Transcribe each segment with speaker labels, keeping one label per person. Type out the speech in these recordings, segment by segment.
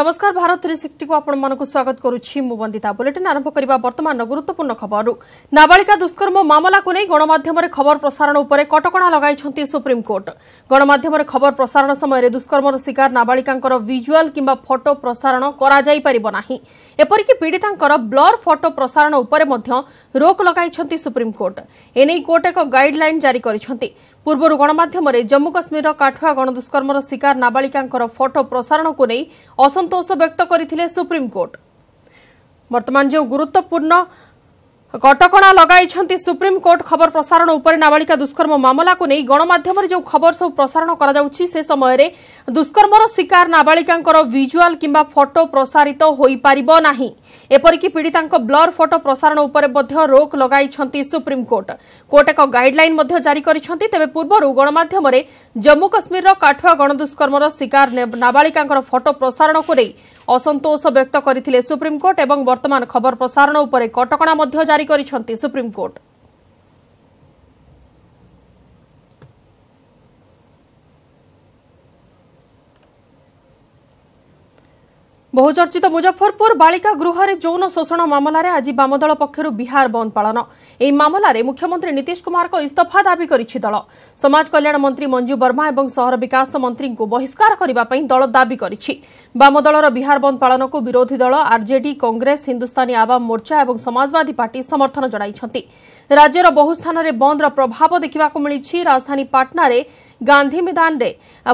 Speaker 1: নমস্কার Bharat three sixty আপনার স্বাগত করুছি মু বন্দিতা বুলেটিন আরম্ভ করা বর্তমান গুরুত্বপূর্ণ খবর নাবালিকা দুষ্কর্ম মামলাকে নিয়ে গণমাধ্যমে খবর প্রসারণ উপরে কটকণা লগাই সুপ্রিমকোর্ট গণমাধ্যমে খবর প্রসারণ সময় দুষ্কর্মর শিকার নাবালিকাঙ্কর ভিজুয়াল কিংবা ফটো প্রসারণ করা যাইপারিব না এপরিকি পীড়িতাঙ্কর ব্লর ফটো প্রসারণ উপরে মধ্য রোক লগাই সুপ্রিমকোর্ট এনে কোর্ট এক গাইডলাইন জারি করেছেন পূর্বর গণমাধ্যমে জম্মু কাশ্মীর কাঠুয়া গণদুষ্কর্মর শিকার নাবালিকাঙ্কর ফটো প্রসারণকে নিয়ে ଅସନ୍ତୋଷ ବ୍ୟକ୍ତ କରିଥିଲେ ସୁପ୍ରିମକୋର୍ଟ ବର୍ତ୍ତମାନ ଯେଉଁ ଗୁରୁତ୍ୱପୂର୍ଣ୍ଣ কটকণা লগাইছেন সুপ্রিমকোর্ট খবর প্রসারণ উপরে নাবালিকা দুষ্কর্ম মামলাকে নিয়ে গণমাধ্যমে যে খবর সব প্রসারণ করা সে সময়ের দুষ্কর্মর শিকার নাবালিকাঙ্কর ভিজুয়াল কিংবা ফটো প্রসারিত হয়েপার না এপরিকি পীড়িতাঙ্ক ব্লর ফটো প্রসারণ উপরে মধ্য রোক লগাইছেন সুপ্রিমকোর্ট কোর্ট এক গাইডলাইন মধ্য জারি করেছেন তবে পূর্বর গণমাধ্যমে জম্মু কাশ্মীরর কাঠুয়া গণদুষ্কর্মর শিকার নাবালিকাঙ্কর ফটো প্রসারণকে নিয়ে অসন্তোষ ব্যক্ত করে সুপ্রিমকোর্ট এবং বর্তমান খবর প্রসারণ উপরে কটকণা মধ্য জারি জারি করেছেন সুপ্রিমকোর্ট বহুচর্চিত মুজফরপুর বালিকা গৃহরে যৌন শোষণ মামলার আজ বামদল পক্ষ বিহার বন্দ পালন এই মামলার মুখ্যমন্ত্রী নীতিশ কুমার ইস্তফা দাবি করেছে দল সমাজ কল্যাণ মন্ত্রী মঞ্জু বর্মা এবং সহর বিকাশ মন্ত্রী বহিষ্কার করা দল দাবি করেছে বামদলর বিহার বন্দ পালনক বিরোধী দল আরজেডি কংগ্রেস হিন্দুস্তানী আবাম মোর্চা এবং সমাজবাদী পার্টি সমর্থন জনাইছেন রাজ্যের বহু স্থানের বন্দর প্রভাব দেখা রাজধানী পাটনার ଗାନ୍ଧୀ ମଇଦାନରେ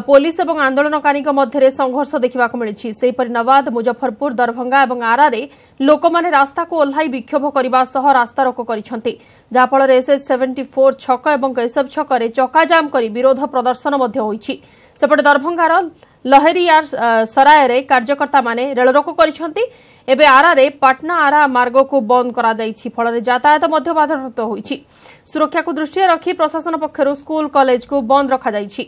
Speaker 1: ପୋଲିସ ଏବଂ ଆନ୍ଦୋଳନକାରୀଙ୍କ ମଧ୍ୟରେ ସଂଘର୍ଷ ଦେଖିବାକୁ ମିଳିଛି ସେହିପରି ନୱାଦ ମୁଜଫରପୁର ଦରଭଙ୍ଗା ଏବଂ ଆରାରେ ଲୋକମାନେ ରାସ୍ତାକୁ ଓହ୍ଲାଇ ବିକ୍ଷୋଭ କରିବା ସହ ରାସ୍ତାରୋକ କରିଛନ୍ତି ଯାହାଫଳରେ ଏସ୍ଏସ୍ ସେଭେଣ୍ଟି ଫୋର୍ ଛକ ଏବଂ କେଶବ ଛକରେ ଚକାଜାମ୍ କରି ବିରୋଧ ପ୍ରଦର୍ଶନ ମଧ୍ୟ ହୋଇଛି ସେପଟେ ଦରଭଙ୍ଗାର ଲହେରିୟାର ସରାୟରେ କାର୍ଯ୍ୟକର୍ତ୍ତାମାନେ ରେଳରୋକ କରିଛନ୍ତି ଏବେ ଆରାରେ ପାଟନା ଆରା ମାର୍ଗକୁ ବନ୍ଦ କରାଯାଇଛି ଫଳରେ ଯାତାୟାତ ମଧ୍ୟ ବାଧାପ୍ରାପ୍ତ ହୋଇଛି ସୁରକ୍ଷାକୁ ଦୃଷ୍ଟିରେ ରଖି ପ୍ରଶାସନ ପକ୍ଷରୁ ସ୍କୁଲ କଲେଜକୁ ବନ୍ଦ ରଖାଯାଇଛି